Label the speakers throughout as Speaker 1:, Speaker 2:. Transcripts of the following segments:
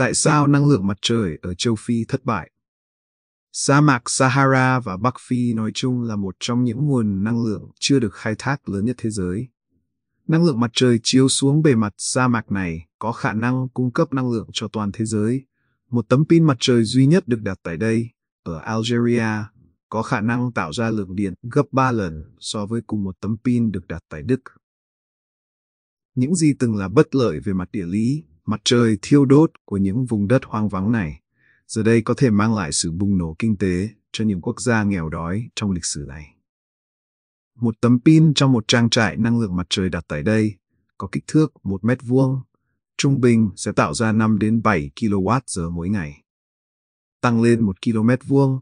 Speaker 1: Tại sao năng lượng mặt trời ở châu Phi thất bại? Sa mạc Sahara và Bắc Phi nói chung là một trong những nguồn năng lượng chưa được khai thác lớn nhất thế giới. Năng lượng mặt trời chiếu xuống bề mặt sa mạc này có khả năng cung cấp năng lượng cho toàn thế giới. Một tấm pin mặt trời duy nhất được đặt tại đây, ở Algeria, có khả năng tạo ra lượng điện gấp 3 lần so với cùng một tấm pin được đặt tại Đức. Những gì từng là bất lợi về mặt địa lý mặt trời thiêu đốt của những vùng đất hoang vắng này giờ đây có thể mang lại sự bùng nổ kinh tế cho những quốc gia nghèo đói trong lịch sử này. Một tấm pin trong một trang trại năng lượng mặt trời đặt tại đây có kích thước 1 mét vuông, trung bình sẽ tạo ra 5 đến 7 kWh mỗi ngày. Tăng lên 1 km vuông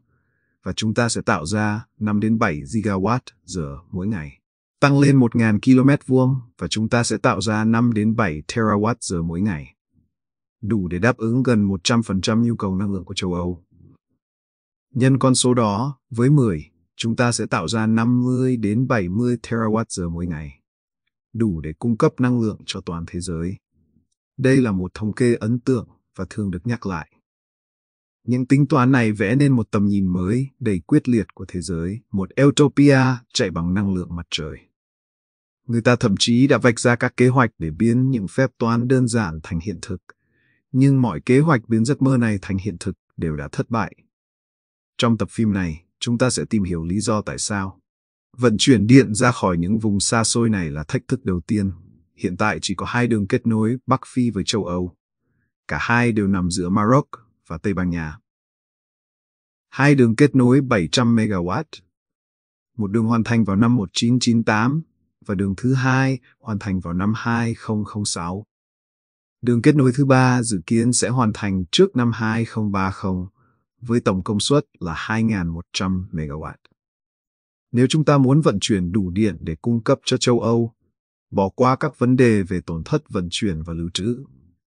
Speaker 1: và chúng ta sẽ tạo ra 5 đến 7 gigawatt giờ mỗi ngày. Tăng lên 1.000 km vuông và chúng ta sẽ tạo ra 5 đến 7 terawatt giờ mỗi ngày đủ để đáp ứng gần 100% nhu cầu năng lượng của châu Âu. Nhân con số đó với 10, chúng ta sẽ tạo ra 50 đến 70 terawatt-giờ mỗi ngày, đủ để cung cấp năng lượng cho toàn thế giới. Đây là một thống kê ấn tượng và thường được nhắc lại. Những tính toán này vẽ nên một tầm nhìn mới đầy quyết liệt của thế giới, một utopia chạy bằng năng lượng mặt trời. Người ta thậm chí đã vạch ra các kế hoạch để biến những phép toán đơn giản thành hiện thực – nhưng mọi kế hoạch biến giấc mơ này thành hiện thực đều đã thất bại. Trong tập phim này, chúng ta sẽ tìm hiểu lý do tại sao. Vận chuyển điện ra khỏi những vùng xa xôi này là thách thức đầu tiên. Hiện tại chỉ có hai đường kết nối Bắc Phi với châu Âu. Cả hai đều nằm giữa Maroc và Tây Ban Nha. Hai đường kết nối 700 MW. Một đường hoàn thành vào năm 1998 và đường thứ hai hoàn thành vào năm 2006. Đường kết nối thứ ba dự kiến sẽ hoàn thành trước năm 2030 với tổng công suất là 2.100 MW. Nếu chúng ta muốn vận chuyển đủ điện để cung cấp cho châu Âu, bỏ qua các vấn đề về tổn thất vận chuyển và lưu trữ,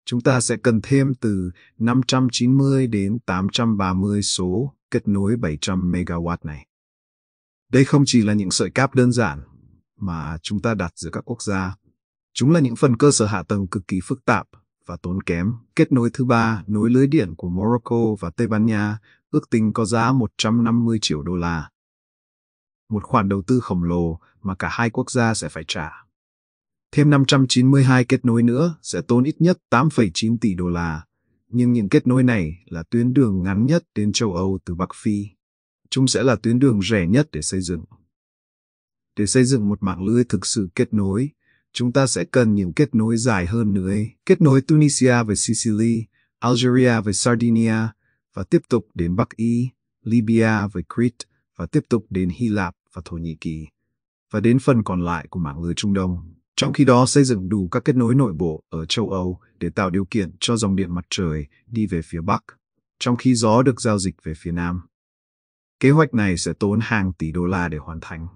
Speaker 1: chúng ta sẽ cần thêm từ 590 đến 830 số kết nối 700 MW này. Đây không chỉ là những sợi cáp đơn giản mà chúng ta đặt giữa các quốc gia. Chúng là những phần cơ sở hạ tầng cực kỳ phức tạp và tốn kém. Kết nối thứ ba, nối lưới điện của Morocco và Tây Ban Nha, ước tính có giá 150 triệu đô la. Một khoản đầu tư khổng lồ mà cả hai quốc gia sẽ phải trả. Thêm 592 kết nối nữa sẽ tốn ít nhất 8,9 tỷ đô la. Nhưng những kết nối này là tuyến đường ngắn nhất đến châu Âu từ Bắc Phi. Chúng sẽ là tuyến đường rẻ nhất để xây dựng. Để xây dựng một mạng lưới thực sự kết nối, chúng ta sẽ cần nhiều kết nối dài hơn nữa, kết nối Tunisia với Sicily, Algeria với Sardinia, và tiếp tục đến Bắc Ý, Libya với Crete, và tiếp tục đến Hy Lạp và Thổ Nhĩ Kỳ, và đến phần còn lại của mạng lưới Trung Đông. Trong khi đó xây dựng đủ các kết nối nội bộ ở châu Âu để tạo điều kiện cho dòng điện mặt trời đi về phía Bắc, trong khi gió được giao dịch về phía Nam. Kế hoạch này sẽ tốn hàng tỷ đô la để hoàn thành.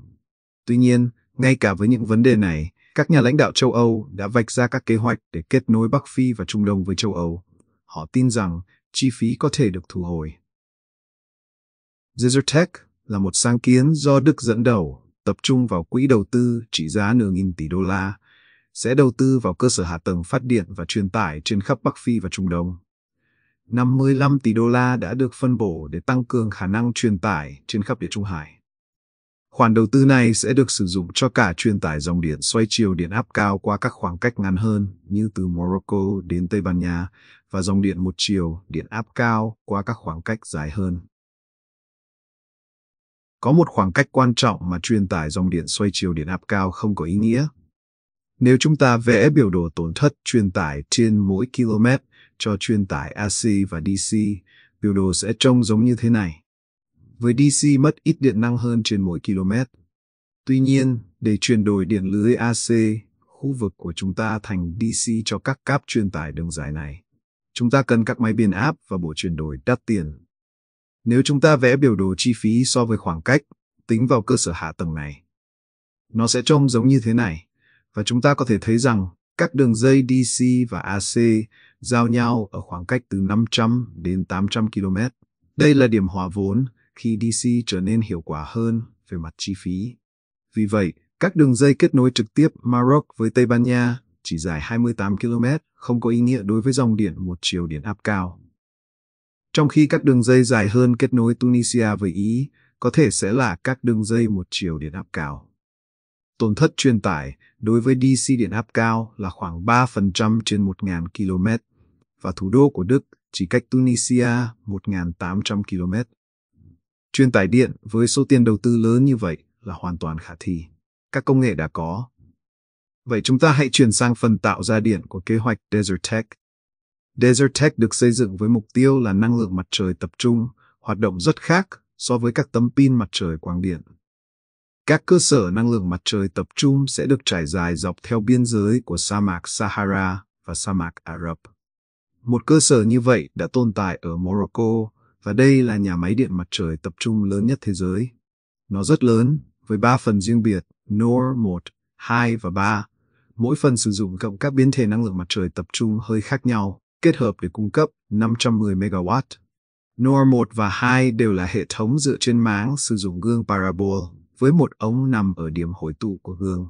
Speaker 1: Tuy nhiên, ngay cả với những vấn đề này, các nhà lãnh đạo châu Âu đã vạch ra các kế hoạch để kết nối Bắc Phi và Trung Đông với châu Âu. Họ tin rằng chi phí có thể được thu hồi. Zizertech là một sáng kiến do Đức dẫn đầu, tập trung vào quỹ đầu tư trị giá nửa nghìn tỷ đô la, sẽ đầu tư vào cơ sở hạ tầng phát điện và truyền tải trên khắp Bắc Phi và Trung Đông. 55 tỷ đô la đã được phân bổ để tăng cường khả năng truyền tải trên khắp địa Trung Hải. Khoản đầu tư này sẽ được sử dụng cho cả truyền tải dòng điện xoay chiều điện áp cao qua các khoảng cách ngắn hơn như từ Morocco đến Tây Ban Nha và dòng điện một chiều điện áp cao qua các khoảng cách dài hơn. Có một khoảng cách quan trọng mà truyền tải dòng điện xoay chiều điện áp cao không có ý nghĩa. Nếu chúng ta vẽ biểu đồ tổn thất truyền tải trên mỗi km cho truyền tải AC và DC, biểu đồ sẽ trông giống như thế này với DC mất ít điện năng hơn trên mỗi km. Tuy nhiên, để chuyển đổi điện lưới AC, khu vực của chúng ta thành DC cho các cáp truyền tải đường dài này, chúng ta cần các máy biến áp và bộ chuyển đổi đắt tiền. Nếu chúng ta vẽ biểu đồ chi phí so với khoảng cách, tính vào cơ sở hạ tầng này, nó sẽ trông giống như thế này, và chúng ta có thể thấy rằng các đường dây DC và AC giao nhau ở khoảng cách từ 500 đến 800 km. Đây là điểm hòa vốn khi DC trở nên hiệu quả hơn về mặt chi phí. Vì vậy, các đường dây kết nối trực tiếp Maroc với Tây Ban Nha chỉ dài 28 km, không có ý nghĩa đối với dòng điện một chiều điện áp cao. Trong khi các đường dây dài hơn kết nối Tunisia với Ý có thể sẽ là các đường dây một chiều điện áp cao. Tổn thất truyền tải đối với DC điện áp cao là khoảng 3% trên 1.000 km, và thủ đô của Đức chỉ cách Tunisia 1.800 km. Truyền tải điện với số tiền đầu tư lớn như vậy là hoàn toàn khả thi. Các công nghệ đã có. Vậy chúng ta hãy chuyển sang phần tạo ra điện của kế hoạch DeserTech. DeserTech được xây dựng với mục tiêu là năng lượng mặt trời tập trung, hoạt động rất khác so với các tấm pin mặt trời quang điện. Các cơ sở năng lượng mặt trời tập trung sẽ được trải dài dọc theo biên giới của sa mạc Sahara và sa mạc Ả Rập. Một cơ sở như vậy đã tồn tại ở Morocco, và đây là nhà máy điện mặt trời tập trung lớn nhất thế giới. Nó rất lớn, với ba phần riêng biệt, NOR 1, 2 và 3. Mỗi phần sử dụng cộng các biến thể năng lượng mặt trời tập trung hơi khác nhau, kết hợp để cung cấp 510 MW. NOR 1 và 2 đều là hệ thống dựa trên máng sử dụng gương parabol, với một ống nằm ở điểm hội tụ của gương.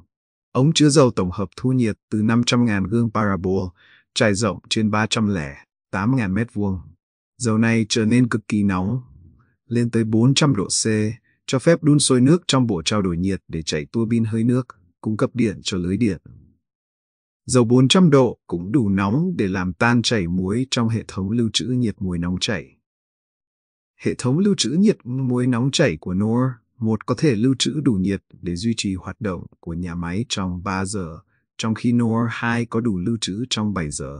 Speaker 1: Ống chứa dầu tổng hợp thu nhiệt từ 500.000 gương parabol, trải rộng trên 308.000 m vuông dầu này trở nên cực kỳ nóng, lên tới 400 độ C, cho phép đun sôi nước trong bộ trao đổi nhiệt để chảy tua bin hơi nước, cung cấp điện cho lưới điện. Dầu 400 độ cũng đủ nóng để làm tan chảy muối trong hệ thống lưu trữ nhiệt muối nóng chảy. Hệ thống lưu trữ nhiệt muối nóng chảy của NOR một có thể lưu trữ đủ nhiệt để duy trì hoạt động của nhà máy trong 3 giờ, trong khi NOR 2 có đủ lưu trữ trong 7 giờ.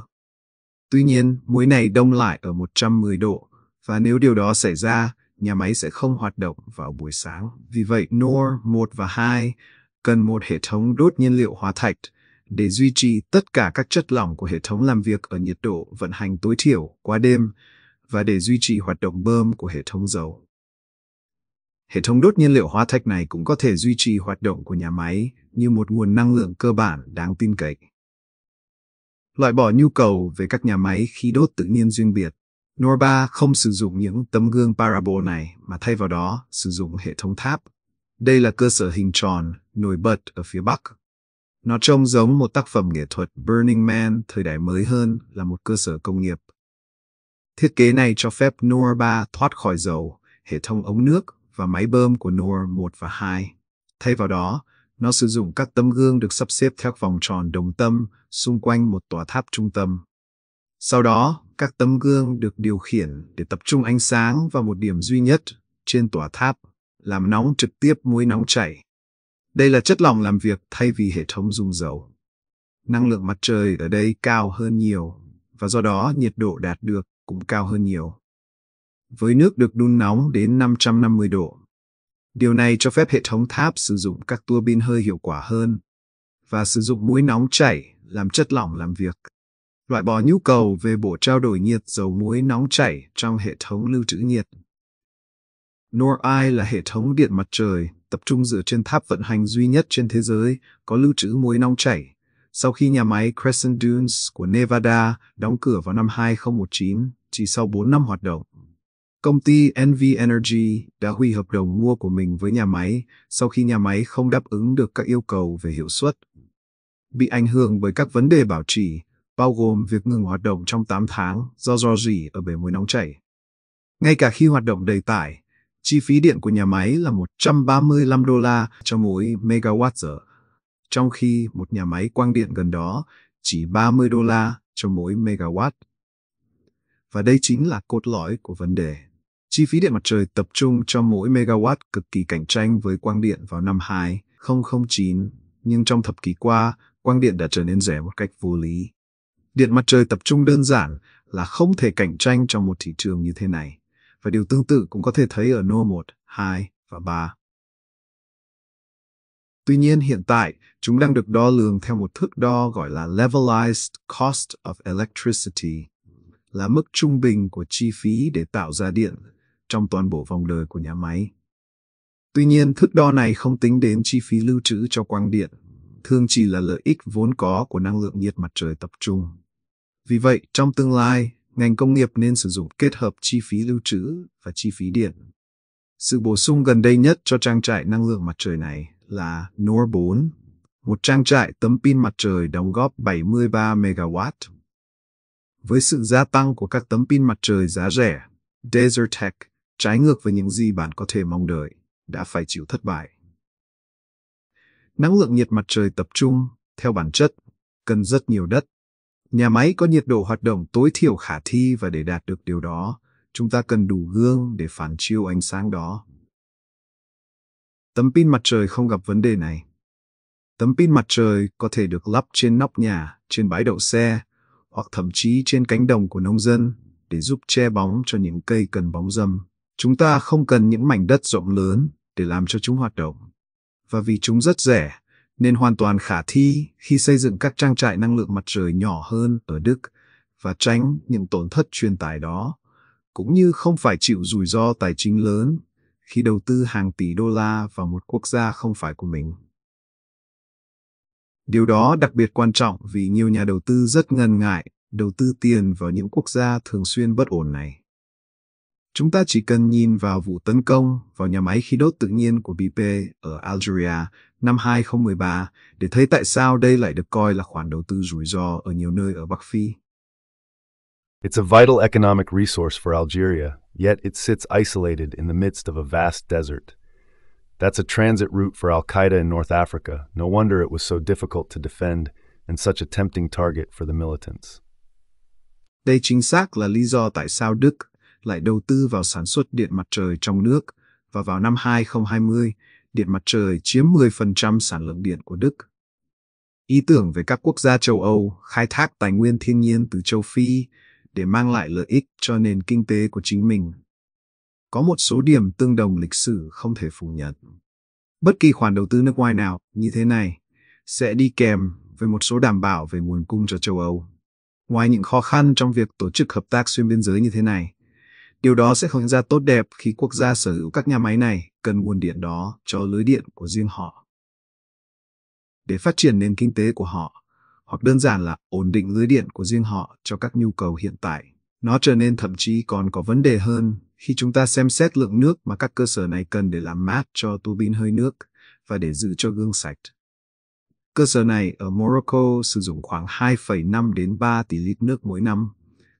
Speaker 1: Tuy nhiên, muối này đông lại ở 110 độ, và nếu điều đó xảy ra, nhà máy sẽ không hoạt động vào buổi sáng. Vì vậy, NOR 1 và 2 cần một hệ thống đốt nhiên liệu hóa thạch để duy trì tất cả các chất lỏng của hệ thống làm việc ở nhiệt độ vận hành tối thiểu qua đêm và để duy trì hoạt động bơm của hệ thống dầu. Hệ thống đốt nhiên liệu hóa thạch này cũng có thể duy trì hoạt động của nhà máy như một nguồn năng lượng cơ bản đáng tin cậy loại bỏ nhu cầu về các nhà máy khí đốt tự nhiên riêng biệt. Norba không sử dụng những tấm gương parabol này mà thay vào đó sử dụng hệ thống tháp. Đây là cơ sở hình tròn nổi bật ở phía Bắc. Nó trông giống một tác phẩm nghệ thuật Burning Man thời đại mới hơn là một cơ sở công nghiệp. Thiết kế này cho phép Norba thoát khỏi dầu, hệ thống ống nước và máy bơm của Nor 1 và 2. Thay vào đó, nó sử dụng các tấm gương được sắp xếp theo vòng tròn đồng tâm xung quanh một tòa tháp trung tâm. Sau đó, các tấm gương được điều khiển để tập trung ánh sáng vào một điểm duy nhất trên tòa tháp, làm nóng trực tiếp muối nóng chảy. Đây là chất lỏng làm việc thay vì hệ thống dùng dầu. Năng lượng mặt trời ở đây cao hơn nhiều và do đó nhiệt độ đạt được cũng cao hơn nhiều. Với nước được đun nóng đến 550 độ, Điều này cho phép hệ thống tháp sử dụng các tua bin hơi hiệu quả hơn và sử dụng muối nóng chảy làm chất lỏng làm việc. Loại bỏ nhu cầu về bộ trao đổi nhiệt dầu muối nóng chảy trong hệ thống lưu trữ nhiệt. NORI là hệ thống điện mặt trời tập trung dựa trên tháp vận hành duy nhất trên thế giới có lưu trữ muối nóng chảy sau khi nhà máy Crescent Dunes của Nevada đóng cửa vào năm 2019, chỉ sau 4 năm hoạt động. Công ty NV Energy đã hủy hợp đồng mua của mình với nhà máy sau khi nhà máy không đáp ứng được các yêu cầu về hiệu suất. Bị ảnh hưởng bởi các vấn đề bảo trì, bao gồm việc ngừng hoạt động trong 8 tháng do rò rỉ ở bể muối nóng chảy. Ngay cả khi hoạt động đầy tải, chi phí điện của nhà máy là 135 đô la cho mỗi megawatt-giờ, trong khi một nhà máy quang điện gần đó chỉ 30 đô la cho mỗi megawatt. Và đây chính là cốt lõi của vấn đề. Chi phí điện mặt trời tập trung cho mỗi megawatt cực kỳ cạnh tranh với quang điện vào năm 2009, nhưng trong thập kỷ qua, quang điện đã trở nên rẻ một cách vô lý. Điện mặt trời tập trung đơn giản là không thể cạnh tranh trong một thị trường như thế này, và điều tương tự cũng có thể thấy ở NO 1, 2 và 3. Tuy nhiên hiện tại, chúng đang được đo lường theo một thước đo gọi là Levelized Cost of Electricity, là mức trung bình của chi phí để tạo ra điện trong toàn bộ vòng đời của nhà máy. Tuy nhiên, thước đo này không tính đến chi phí lưu trữ cho quang điện, thường chỉ là lợi ích vốn có của năng lượng nhiệt mặt trời tập trung. Vì vậy, trong tương lai, ngành công nghiệp nên sử dụng kết hợp chi phí lưu trữ và chi phí điện. Sự bổ sung gần đây nhất cho trang trại năng lượng mặt trời này là Nor 4, một trang trại tấm pin mặt trời đóng góp 73 MW. Với sự gia tăng của các tấm pin mặt trời giá rẻ, Desertec trái ngược với những gì bạn có thể mong đợi, đã phải chịu thất bại. Năng lượng nhiệt mặt trời tập trung, theo bản chất, cần rất nhiều đất. Nhà máy có nhiệt độ hoạt động tối thiểu khả thi và để đạt được điều đó, chúng ta cần đủ gương để phản chiếu ánh sáng đó. Tấm pin mặt trời không gặp vấn đề này. Tấm pin mặt trời có thể được lắp trên nóc nhà, trên bãi đậu xe, hoặc thậm chí trên cánh đồng của nông dân để giúp che bóng cho những cây cần bóng râm. Chúng ta không cần những mảnh đất rộng lớn để làm cho chúng hoạt động. Và vì chúng rất rẻ, nên hoàn toàn khả thi khi xây dựng các trang trại năng lượng mặt trời nhỏ hơn ở Đức và tránh những tổn thất truyền tải đó, cũng như không phải chịu rủi ro tài chính lớn khi đầu tư hàng tỷ đô la vào một quốc gia không phải của mình. Điều đó đặc biệt quan trọng vì nhiều nhà đầu tư rất ngần ngại đầu tư tiền vào những quốc gia thường xuyên bất ổn này. Chúng ta chỉ cần nhìn vào vụ tấn công vào nhà máy khí đốt tự nhiên của BP ở Algeria năm 2013 để thấy tại sao đây lại được coi là khoản đầu tư rủi ro ở nhiều nơi ở Bắc Phi. It's a vital economic resource for Algeria, yet it sits isolated in the midst of a vast desert. That's a transit route for Al Qaeda in North Africa. No wonder it was so difficult to defend and such a tempting target for the militants. Đây chính xác là lý do tại sao Đức lại đầu tư vào sản xuất điện mặt trời trong nước và vào năm 2020, điện mặt trời chiếm 10% sản lượng điện của Đức. Ý tưởng về các quốc gia châu Âu khai thác tài nguyên thiên nhiên từ châu Phi để mang lại lợi ích cho nền kinh tế của chính mình. Có một số điểm tương đồng lịch sử không thể phủ nhận. Bất kỳ khoản đầu tư nước ngoài nào như thế này sẽ đi kèm với một số đảm bảo về nguồn cung cho châu Âu. Ngoài những khó khăn trong việc tổ chức hợp tác xuyên biên giới như thế này, Điều đó sẽ không ra tốt đẹp khi quốc gia sở hữu các nhà máy này cần nguồn điện đó cho lưới điện của riêng họ. Để phát triển nền kinh tế của họ, hoặc đơn giản là ổn định lưới điện của riêng họ cho các nhu cầu hiện tại. Nó trở nên thậm chí còn có vấn đề hơn khi chúng ta xem xét lượng nước mà các cơ sở này cần để làm mát cho tua bin hơi nước và để giữ cho gương sạch. Cơ sở này ở Morocco sử dụng khoảng 2,5 đến 3 tỷ lít nước mỗi năm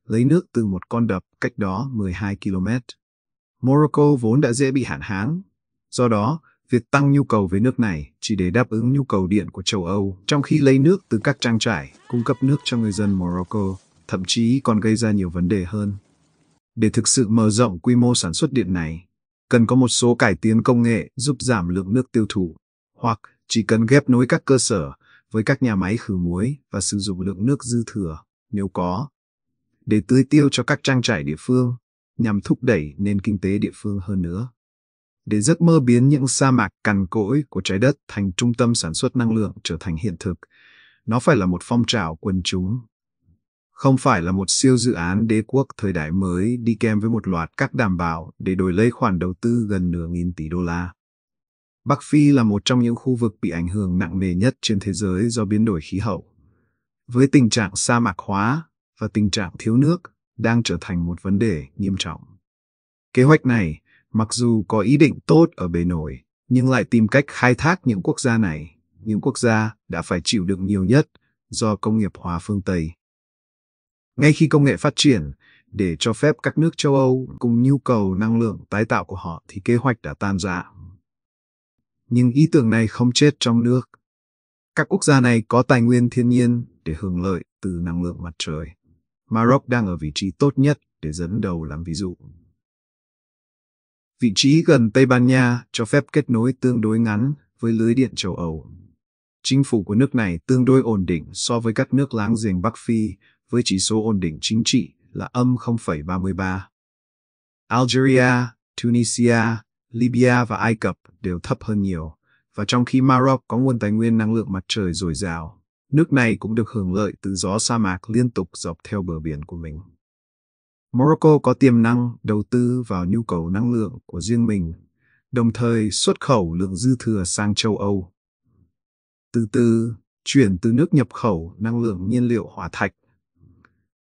Speaker 1: lấy nước từ một con đập cách đó 12 km. Morocco vốn đã dễ bị hạn hán, do đó, việc tăng nhu cầu về nước này chỉ để đáp ứng nhu cầu điện của châu Âu, trong khi lấy nước từ các trang trại cung cấp nước cho người dân Morocco, thậm chí còn gây ra nhiều vấn đề hơn. Để thực sự mở rộng quy mô sản xuất điện này, cần có một số cải tiến công nghệ giúp giảm lượng nước tiêu thụ, hoặc chỉ cần ghép nối các cơ sở với các nhà máy khử muối và sử dụng lượng nước dư thừa, nếu có, để tưới tiêu cho các trang trại địa phương, nhằm thúc đẩy nền kinh tế địa phương hơn nữa. Để giấc mơ biến những sa mạc cằn cỗi của trái đất thành trung tâm sản xuất năng lượng trở thành hiện thực, nó phải là một phong trào quần chúng. Không phải là một siêu dự án đế quốc thời đại mới đi kèm với một loạt các đảm bảo để đổi lấy khoản đầu tư gần nửa nghìn tỷ đô la. Bắc Phi là một trong những khu vực bị ảnh hưởng nặng nề nhất trên thế giới do biến đổi khí hậu. Với tình trạng sa mạc hóa, và tình trạng thiếu nước đang trở thành một vấn đề nghiêm trọng. Kế hoạch này, mặc dù có ý định tốt ở bề nổi, nhưng lại tìm cách khai thác những quốc gia này, những quốc gia đã phải chịu đựng nhiều nhất do công nghiệp hóa phương Tây. Ngay khi công nghệ phát triển, để cho phép các nước châu Âu cùng nhu cầu năng lượng tái tạo của họ thì kế hoạch đã tan rã. Nhưng ý tưởng này không chết trong nước. Các quốc gia này có tài nguyên thiên nhiên để hưởng lợi từ năng lượng mặt trời. Maroc đang ở vị trí tốt nhất để dẫn đầu làm ví dụ. Vị trí gần Tây Ban Nha cho phép kết nối tương đối ngắn với lưới điện châu Âu. Chính phủ của nước này tương đối ổn định so với các nước láng giềng Bắc Phi với chỉ số ổn định chính trị là âm 0,33. Algeria, Tunisia, Libya và Ai Cập đều thấp hơn nhiều, và trong khi Maroc có nguồn tài nguyên năng lượng mặt trời dồi dào, Nước này cũng được hưởng lợi từ gió sa mạc liên tục dọc theo bờ biển của mình. Morocco có tiềm năng đầu tư vào nhu cầu năng lượng của riêng mình, đồng thời xuất khẩu lượng dư thừa sang châu Âu. Từ từ, chuyển từ nước nhập khẩu năng lượng nhiên liệu hỏa thạch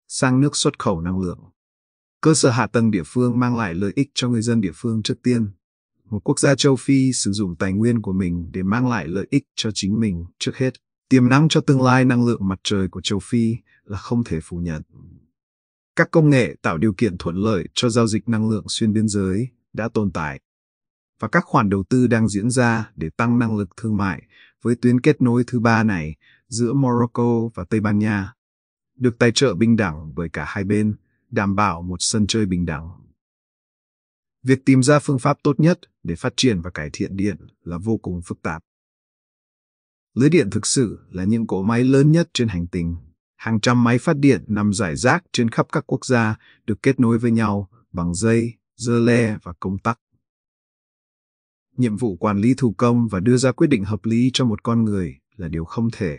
Speaker 1: sang nước xuất khẩu năng lượng. Cơ sở hạ tầng địa phương mang lại lợi ích cho người dân địa phương trước tiên. Một quốc gia châu Phi sử dụng tài nguyên của mình để mang lại lợi ích cho chính mình trước hết tiềm năng cho tương lai năng lượng mặt trời của châu Phi là không thể phủ nhận. Các công nghệ tạo điều kiện thuận lợi cho giao dịch năng lượng xuyên biên giới đã tồn tại và các khoản đầu tư đang diễn ra để tăng năng lực thương mại với tuyến kết nối thứ ba này giữa Morocco và Tây Ban Nha, được tài trợ bình đẳng bởi cả hai bên, đảm bảo một sân chơi bình đẳng. Việc tìm ra phương pháp tốt nhất để phát triển và cải thiện điện là vô cùng phức tạp. Lưới điện thực sự là những cỗ máy lớn nhất trên hành tinh. Hàng trăm máy phát điện nằm rải rác trên khắp các quốc gia được kết nối với nhau bằng dây, dơ le và công tắc. Nhiệm vụ quản lý thủ công và đưa ra quyết định hợp lý cho một con người là điều không thể.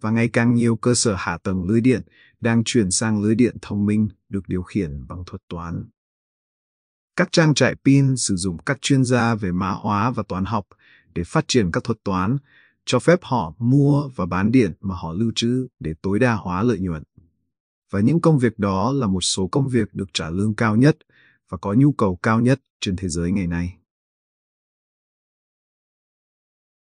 Speaker 1: Và ngày càng nhiều cơ sở hạ tầng lưới điện đang chuyển sang lưới điện thông minh được điều khiển bằng thuật toán. Các trang trại pin sử dụng các chuyên gia về mã hóa và toán học để phát triển các thuật toán cho phép họ mua và bán điện mà họ lưu trữ để tối đa hóa lợi nhuận. Và những công việc đó là một số công việc được trả lương cao nhất và có nhu cầu cao nhất trên thế giới ngày nay.